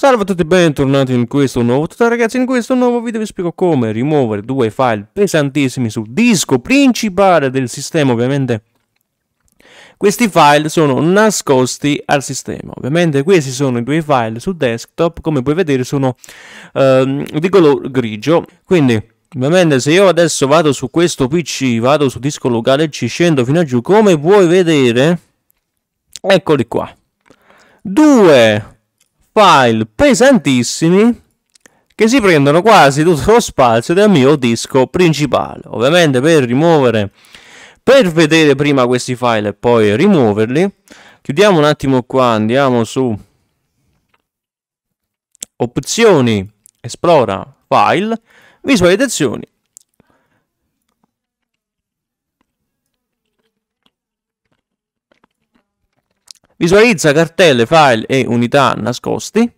Salve a tutti e bentornati in questo nuovo tutorial ragazzi, in questo nuovo video vi spiego come rimuovere due file pesantissimi sul disco principale del sistema ovviamente questi file sono nascosti al sistema. Ovviamente questi sono i due file sul desktop, come puoi vedere sono ehm, di color grigio, quindi... Ovviamente se io adesso vado su questo PC, vado su disco locale ci scendo fino a giù, come puoi vedere, eccoli qua. Due file pesantissimi che si prendono quasi tutto lo spazio del mio disco principale. Ovviamente per rimuovere, per vedere prima questi file e poi rimuoverli, chiudiamo un attimo qua, andiamo su opzioni, esplora, file, visualizzazioni Visualizza cartelle, file e unità nascosti.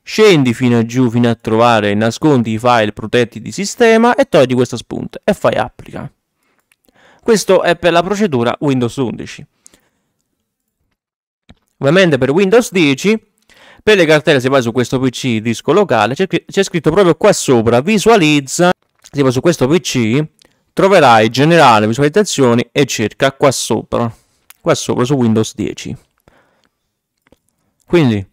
Scendi fino a giù fino a trovare nascondi i file protetti di sistema e togli questa spunta e fai applica. Questo è per la procedura Windows 11. Ovviamente per Windows 10 per le cartelle se vai su questo PC disco locale c'è scritto proprio qua sopra visualizza se vai su questo PC troverai generale visualizzazioni e cerca qua sopra qua sopra su Windows 10 quindi,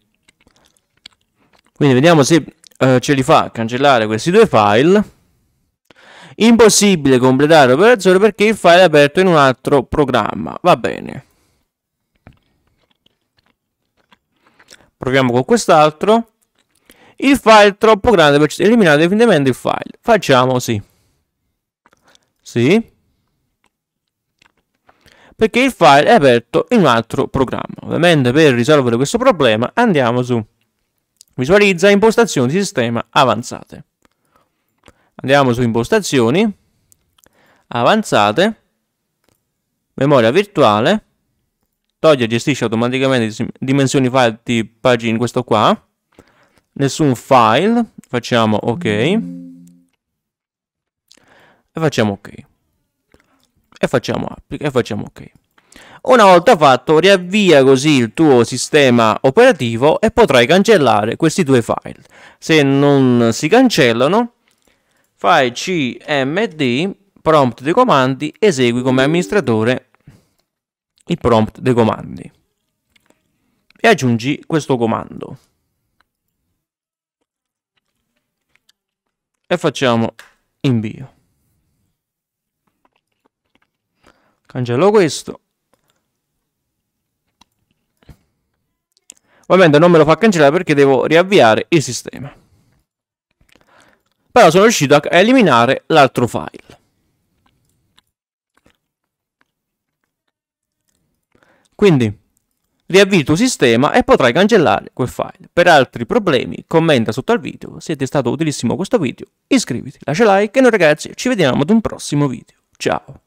quindi vediamo se eh, ce li fa cancellare questi due file impossibile completare l'operazione perché il file è aperto in un altro programma va bene proviamo con quest'altro il file è troppo grande per eliminare definitivamente il file facciamo sì sì perché il file è aperto in un altro programma. Ovviamente per risolvere questo problema andiamo su Visualizza impostazioni di sistema avanzate. Andiamo su impostazioni, avanzate, memoria virtuale, toglie e gestisce automaticamente dimensioni file di pagine, questo qua, nessun file, facciamo ok, e facciamo ok e facciamo applica e facciamo ok. Una volta fatto, riavvia così il tuo sistema operativo e potrai cancellare questi due file. Se non si cancellano, fai cmd prompt dei comandi, esegui come amministratore il prompt dei comandi e aggiungi questo comando. E facciamo invio. cancello questo ovviamente non me lo fa cancellare perché devo riavviare il sistema però sono riuscito a eliminare l'altro file quindi riavvi il tuo sistema e potrai cancellare quel file per altri problemi commenta sotto al video se ti è stato utilissimo questo video iscriviti lascia like e noi ragazzi ci vediamo ad un prossimo video ciao